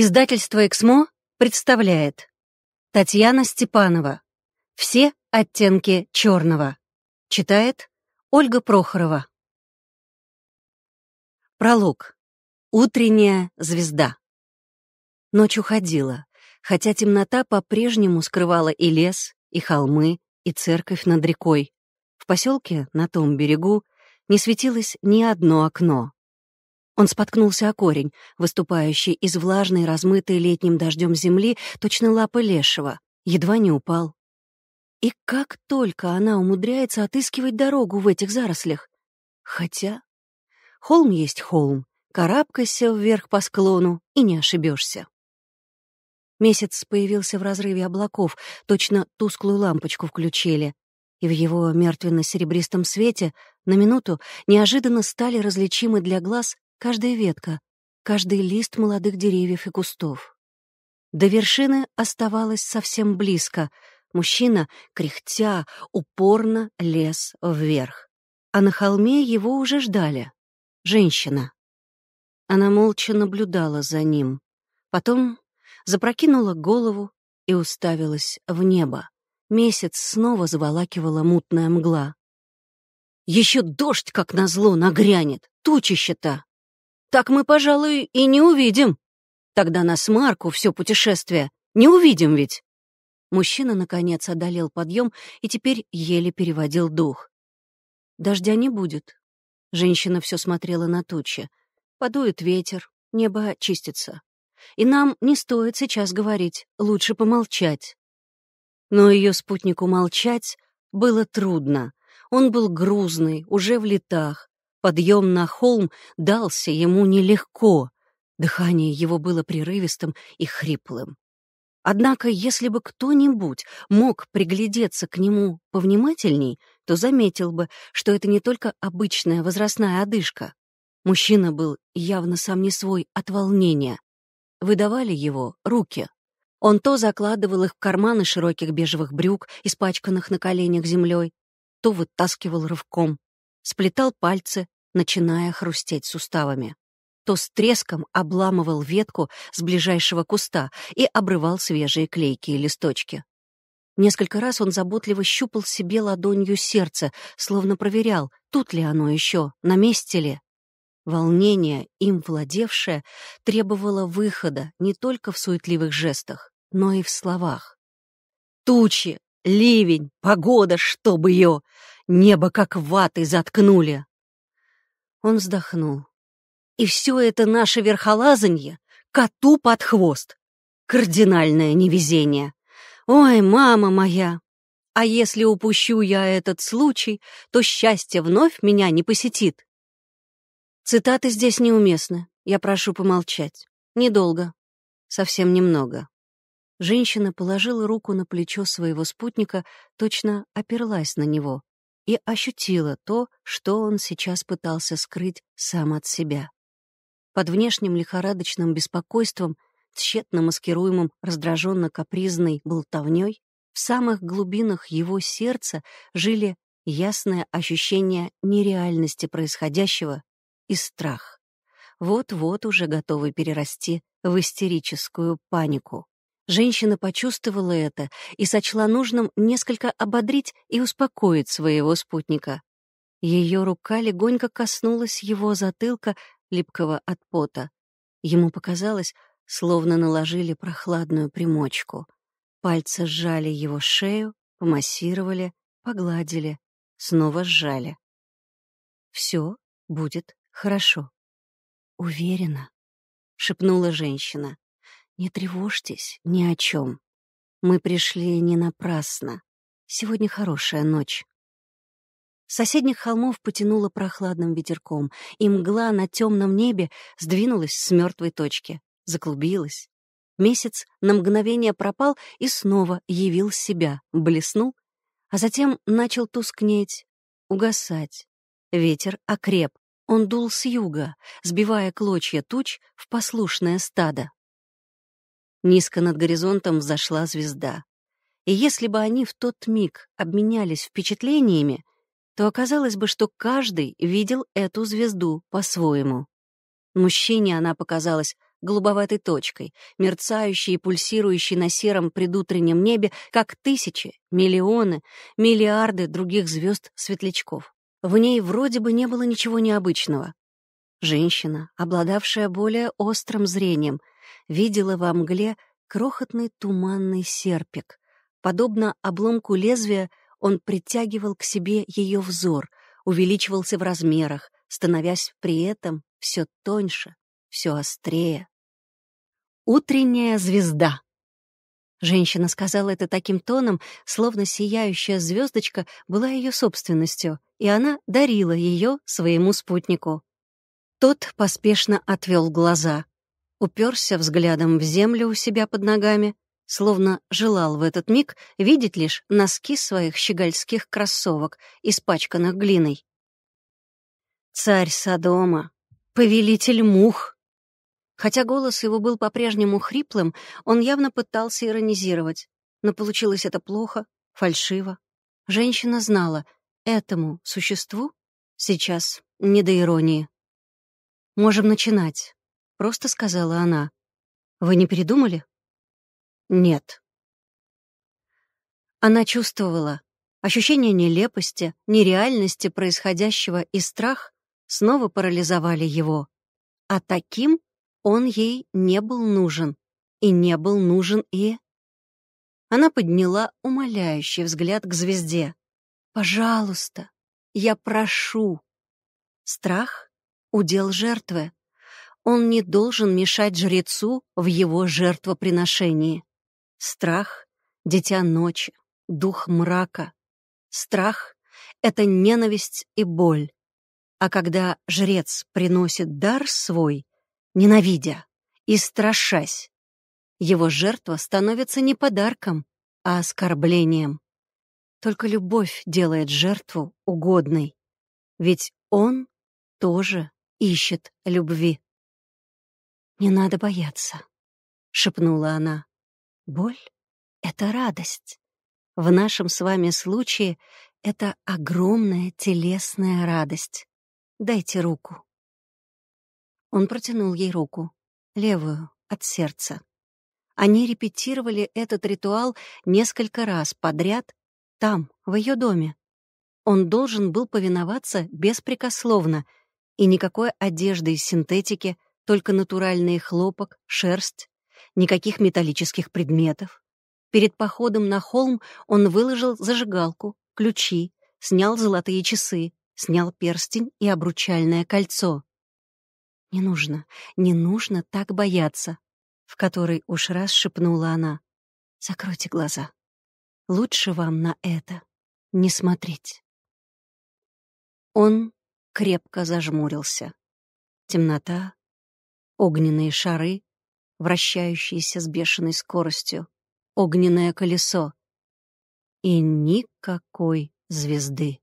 Издательство «Эксмо» представляет Татьяна Степанова «Все оттенки черного» Читает Ольга Прохорова Пролог Утренняя звезда Ночь уходила, хотя темнота по-прежнему скрывала и лес, и холмы, и церковь над рекой. В поселке на том берегу не светилось ни одно окно. Он споткнулся о корень, выступающий из влажной, размытой летним дождем земли, точно лапы лешего. Едва не упал. И как только она умудряется отыскивать дорогу в этих зарослях. Хотя... Холм есть холм. Карабкайся вверх по склону и не ошибешься. Месяц появился в разрыве облаков, точно тусклую лампочку включили. И в его мертвенно-серебристом свете на минуту неожиданно стали различимы для глаз каждая ветка, каждый лист молодых деревьев и кустов. До вершины оставалось совсем близко. Мужчина, кряхтя, упорно лез вверх. А на холме его уже ждали. Женщина. Она молча наблюдала за ним. Потом запрокинула голову и уставилась в небо. Месяц снова заволакивала мутная мгла. «Еще дождь, как назло, нагрянет! Тучище-то!» так мы, пожалуй, и не увидим. Тогда нас Марку все путешествие не увидим ведь». Мужчина, наконец, одолел подъем и теперь еле переводил дух. «Дождя не будет». Женщина все смотрела на тучи. «Подует ветер, небо чистится. И нам не стоит сейчас говорить, лучше помолчать». Но ее спутнику молчать было трудно. Он был грузный, уже в летах, Подъем на холм дался ему нелегко. Дыхание его было прерывистым и хриплым. Однако, если бы кто-нибудь мог приглядеться к нему повнимательней, то заметил бы, что это не только обычная возрастная одышка. Мужчина был явно сам не свой от волнения. Выдавали его руки. Он то закладывал их в карманы широких бежевых брюк, испачканных на коленях землей, то вытаскивал рывком сплетал пальцы, начиная хрустеть суставами. То с треском обламывал ветку с ближайшего куста и обрывал свежие клейкие листочки. Несколько раз он заботливо щупал себе ладонью сердце, словно проверял, тут ли оно еще, на месте ли. Волнение, им владевшее, требовало выхода не только в суетливых жестах, но и в словах. «Тучи! Ливень! Погода, чтобы ее!» Небо как ваты заткнули. Он вздохнул. И все это наше верхолазанье коту под хвост. Кардинальное невезение. Ой, мама моя! А если упущу я этот случай, то счастье вновь меня не посетит. Цитаты здесь неуместны. Я прошу помолчать. Недолго. Совсем немного. Женщина положила руку на плечо своего спутника, точно оперлась на него и ощутила то, что он сейчас пытался скрыть сам от себя. Под внешним лихорадочным беспокойством, тщетно маскируемым раздраженно-капризной болтовнёй, в самых глубинах его сердца жили ясное ощущение нереальности происходящего и страх. Вот-вот уже готовы перерасти в истерическую панику. Женщина почувствовала это и сочла нужным несколько ободрить и успокоить своего спутника. Ее рука легонько коснулась его затылка, липкого от пота. Ему показалось, словно наложили прохладную примочку. Пальцы сжали его шею, помассировали, погладили, снова сжали. «Все будет хорошо. Уверена», — шепнула женщина. «Не тревожьтесь ни о чем. Мы пришли не напрасно. Сегодня хорошая ночь». С соседних холмов потянуло прохладным ветерком, и мгла на темном небе сдвинулась с мертвой точки, заклубилась. Месяц на мгновение пропал и снова явил себя, блеснул, а затем начал тускнеть, угасать. Ветер окреп, он дул с юга, сбивая клочья туч в послушное стадо. Низко над горизонтом взошла звезда. И если бы они в тот миг обменялись впечатлениями, то оказалось бы, что каждый видел эту звезду по-своему. Мужчине она показалась голубоватой точкой, мерцающей и пульсирующей на сером предутреннем небе, как тысячи, миллионы, миллиарды других звезд-светлячков. В ней вроде бы не было ничего необычного. Женщина, обладавшая более острым зрением — видела во мгле крохотный туманный серпик. Подобно обломку лезвия, он притягивал к себе ее взор, увеличивался в размерах, становясь при этом все тоньше, все острее. «Утренняя звезда». Женщина сказала это таким тоном, словно сияющая звездочка была ее собственностью, и она дарила ее своему спутнику. Тот поспешно отвел глаза — уперся взглядом в землю у себя под ногами, словно желал в этот миг видеть лишь носки своих щегольских кроссовок, испачканных глиной. «Царь Содома! Повелитель мух!» Хотя голос его был по-прежнему хриплым, он явно пытался иронизировать. Но получилось это плохо, фальшиво. Женщина знала, этому существу сейчас не до иронии. «Можем начинать». — просто сказала она. «Вы не передумали?» «Нет». Она чувствовала ощущение нелепости, нереальности происходящего и страх снова парализовали его. А таким он ей не был нужен. И не был нужен и... Она подняла умоляющий взгляд к звезде. «Пожалуйста, я прошу». Страх — удел жертвы. Он не должен мешать жрецу в его жертвоприношении. Страх — дитя ночи, дух мрака. Страх — это ненависть и боль. А когда жрец приносит дар свой, ненавидя и страшась, его жертва становится не подарком, а оскорблением. Только любовь делает жертву угодной, ведь он тоже ищет любви. «Не надо бояться», — шепнула она. «Боль — это радость. В нашем с вами случае это огромная телесная радость. Дайте руку». Он протянул ей руку, левую, от сердца. Они репетировали этот ритуал несколько раз подряд там, в ее доме. Он должен был повиноваться беспрекословно, и никакой одежды из синтетики — только натуральный хлопок, шерсть, никаких металлических предметов. Перед походом на холм он выложил зажигалку, ключи, снял золотые часы, снял перстень и обручальное кольцо. «Не нужно, не нужно так бояться», — в который уж раз шепнула она. «Закройте глаза. Лучше вам на это не смотреть». Он крепко зажмурился. Темнота, огненные шары, вращающиеся с бешеной скоростью, огненное колесо. И никакой звезды.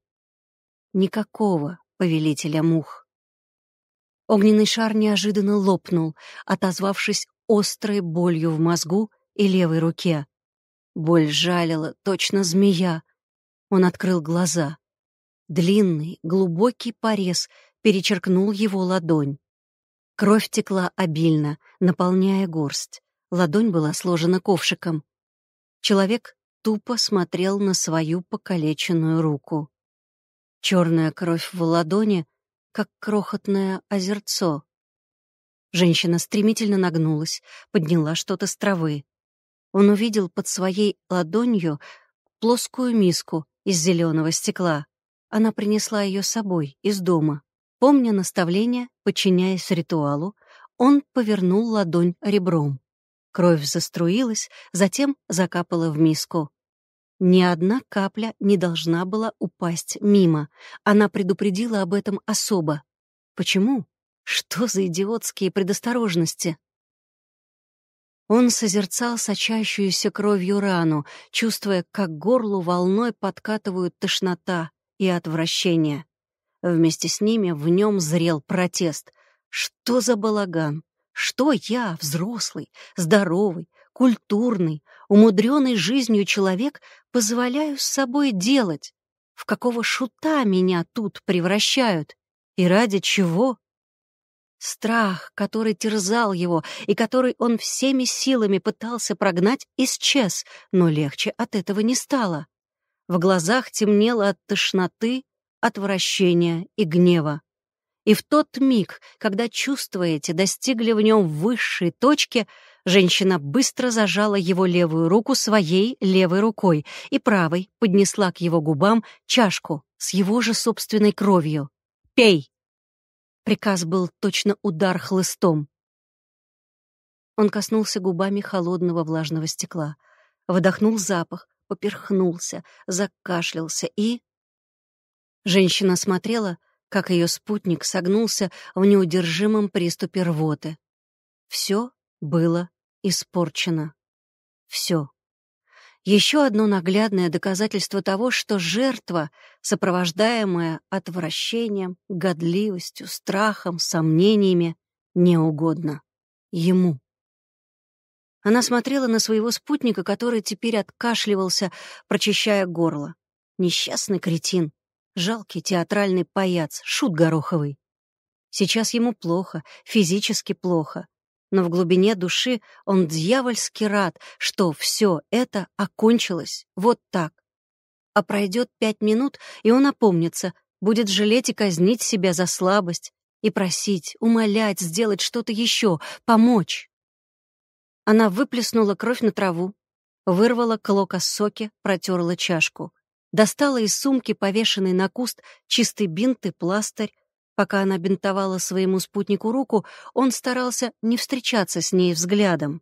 Никакого повелителя мух. Огненный шар неожиданно лопнул, отозвавшись острой болью в мозгу и левой руке. Боль жалила, точно змея. Он открыл глаза. Длинный, глубокий порез перечеркнул его ладонь. Кровь текла обильно, наполняя горсть. Ладонь была сложена ковшиком. Человек тупо смотрел на свою покалеченную руку. Черная кровь в ладони, как крохотное озерцо. Женщина стремительно нагнулась, подняла что-то с травы. Он увидел под своей ладонью плоскую миску из зеленого стекла. Она принесла ее с собой из дома. Помня наставление, подчиняясь ритуалу, он повернул ладонь ребром. Кровь заструилась, затем закапала в миску. Ни одна капля не должна была упасть мимо. Она предупредила об этом особо. Почему? Что за идиотские предосторожности? Он созерцал сочащуюся кровью рану, чувствуя, как горлу волной подкатывают тошнота и отвращение. Вместе с ними в нем зрел протест. Что за балаган? Что я, взрослый, здоровый, культурный, умудренный жизнью человек, позволяю с собой делать? В какого шута меня тут превращают? И ради чего? Страх, который терзал его и который он всеми силами пытался прогнать, исчез, но легче от этого не стало. В глазах темнело от тошноты, отвращения и гнева. И в тот миг, когда чувствуете, достигли в нем высшей точки, женщина быстро зажала его левую руку своей левой рукой и правой поднесла к его губам чашку с его же собственной кровью. «Пей!» Приказ был точно удар хлыстом. Он коснулся губами холодного влажного стекла, вдохнул запах, поперхнулся, закашлялся и Женщина смотрела, как ее спутник согнулся в неудержимом приступе рвоты. Все было испорчено. Все. Еще одно наглядное доказательство того, что жертва, сопровождаемая отвращением, годливостью, страхом, сомнениями, не угодно ему. Она смотрела на своего спутника, который теперь откашливался, прочищая горло. Несчастный кретин. Жалкий театральный паяц, шут гороховый. Сейчас ему плохо, физически плохо. Но в глубине души он дьявольски рад, что все это окончилось вот так. А пройдет пять минут, и он опомнится, будет жалеть и казнить себя за слабость, и просить, умолять, сделать что-то еще, помочь. Она выплеснула кровь на траву, вырвала клок соки, протерла чашку достала из сумки, повешенный на куст, чистый бинт и пластырь. Пока она бинтовала своему спутнику руку, он старался не встречаться с ней взглядом.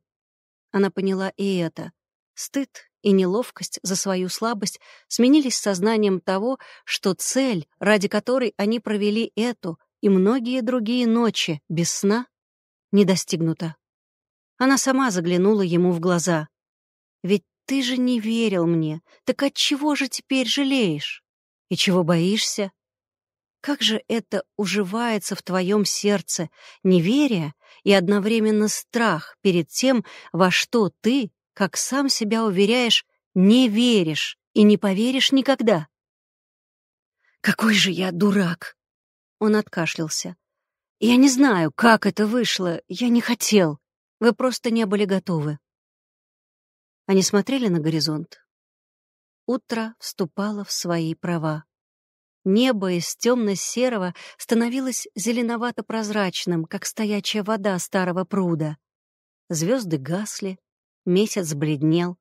Она поняла и это. Стыд и неловкость за свою слабость сменились сознанием того, что цель, ради которой они провели эту и многие другие ночи без сна, не достигнута. Она сама заглянула ему в глаза. Ведь ты же не верил мне. Так от чего же теперь жалеешь? И чего боишься? Как же это уживается в твоем сердце, неверие и одновременно страх перед тем, во что ты, как сам себя уверяешь, не веришь и не поверишь никогда. «Какой же я дурак!» Он откашлялся. «Я не знаю, как это вышло. Я не хотел. Вы просто не были готовы. Они смотрели на горизонт. Утро вступало в свои права. Небо из темно-серого становилось зеленовато-прозрачным, как стоячая вода старого пруда. Звезды гасли, месяц бледнел,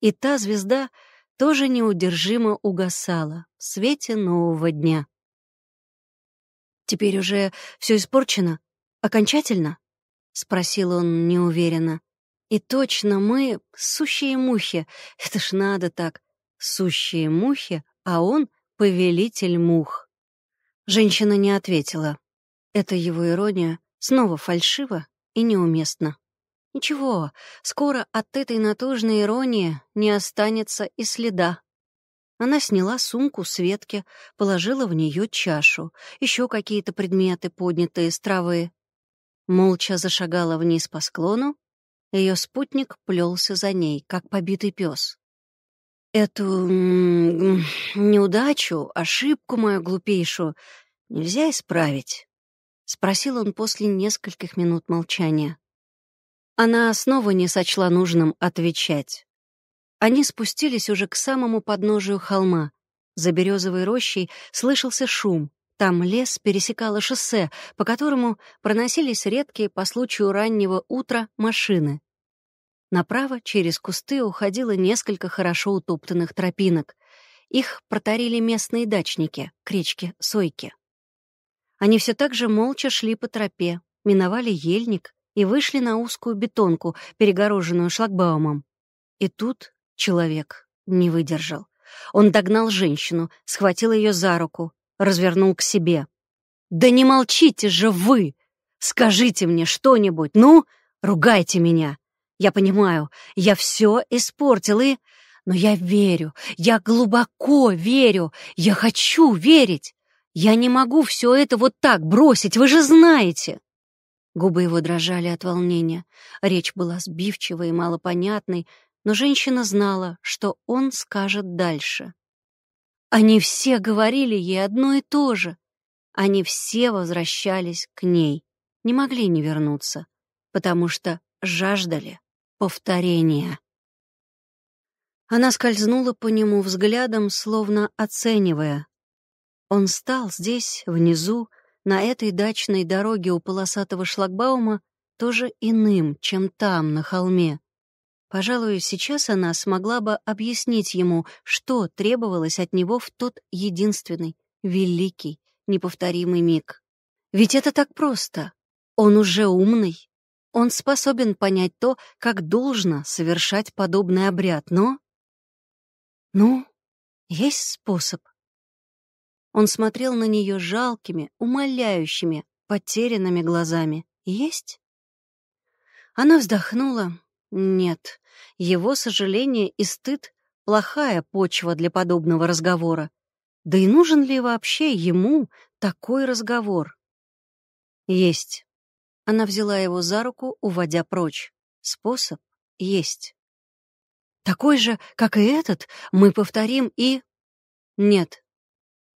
и та звезда тоже неудержимо угасала в свете нового дня. «Теперь уже все испорчено? Окончательно?» — спросил он неуверенно. И точно мы — сущие мухи. Это ж надо так. Сущие мухи, а он — повелитель мух. Женщина не ответила. Это его ирония снова фальшива и неуместна. Ничего, скоро от этой натужной иронии не останется и следа. Она сняла сумку с ветки, положила в нее чашу, еще какие-то предметы, поднятые с травы. Молча зашагала вниз по склону ее спутник плелся за ней, как побитый пес. Эту неудачу, ошибку мою глупейшую нельзя исправить? Спросил он после нескольких минут молчания. Она снова не сочла нужным отвечать. Они спустились уже к самому подножию холма. За березовой рощей слышался шум. Там лес пересекало шоссе, по которому проносились редкие по случаю раннего утра машины. Направо через кусты уходило несколько хорошо утоптанных тропинок. Их протарили местные дачники к речке Сойки. Они все так же молча шли по тропе, миновали ельник и вышли на узкую бетонку, перегороженную шлагбаумом. И тут человек не выдержал. Он догнал женщину, схватил ее за руку, развернул к себе. «Да не молчите же вы! Скажите мне что-нибудь, ну, ругайте меня! Я понимаю, я все испортил и... Но я верю, я глубоко верю, я хочу верить! Я не могу все это вот так бросить, вы же знаете!» Губы его дрожали от волнения. Речь была сбивчивой и малопонятной, но женщина знала, что он скажет дальше. Они все говорили ей одно и то же. Они все возвращались к ней, не могли не вернуться, потому что жаждали повторения. Она скользнула по нему взглядом, словно оценивая. Он стал здесь, внизу, на этой дачной дороге у полосатого шлагбаума, тоже иным, чем там, на холме. Пожалуй, сейчас она смогла бы объяснить ему, что требовалось от него в тот единственный, великий, неповторимый миг. Ведь это так просто. Он уже умный. Он способен понять то, как должно совершать подобный обряд, но... Ну, есть способ. Он смотрел на нее жалкими, умоляющими, потерянными глазами. Есть? Она вздохнула, нет, его сожаление и стыд — плохая почва для подобного разговора. Да и нужен ли вообще ему такой разговор? Есть. Она взяла его за руку, уводя прочь. Способ есть. Такой же, как и этот, мы повторим и... Нет,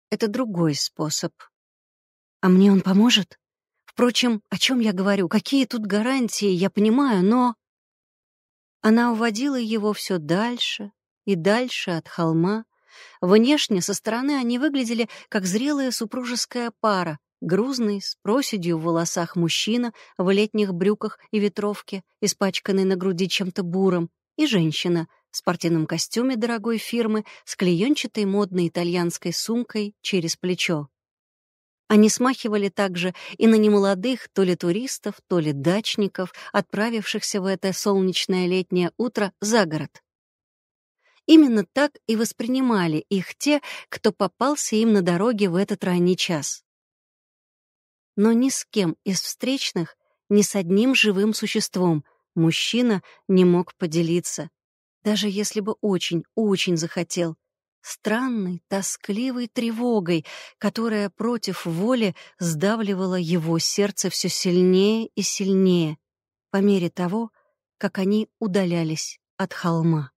это другой способ. А мне он поможет? Впрочем, о чем я говорю? Какие тут гарантии, я понимаю, но... Она уводила его все дальше и дальше от холма. Внешне со стороны они выглядели как зрелая супружеская пара, грузный, с проседью в волосах мужчина в летних брюках и ветровке, испачканный на груди чем-то буром, и женщина в спортивном костюме дорогой фирмы с клеенчатой модной итальянской сумкой через плечо. Они смахивали также и на немолодых то ли туристов, то ли дачников, отправившихся в это солнечное летнее утро за город. Именно так и воспринимали их те, кто попался им на дороге в этот ранний час. Но ни с кем из встречных, ни с одним живым существом мужчина не мог поделиться, даже если бы очень-очень захотел странной, тоскливой тревогой, которая против воли сдавливала его сердце все сильнее и сильнее по мере того, как они удалялись от холма.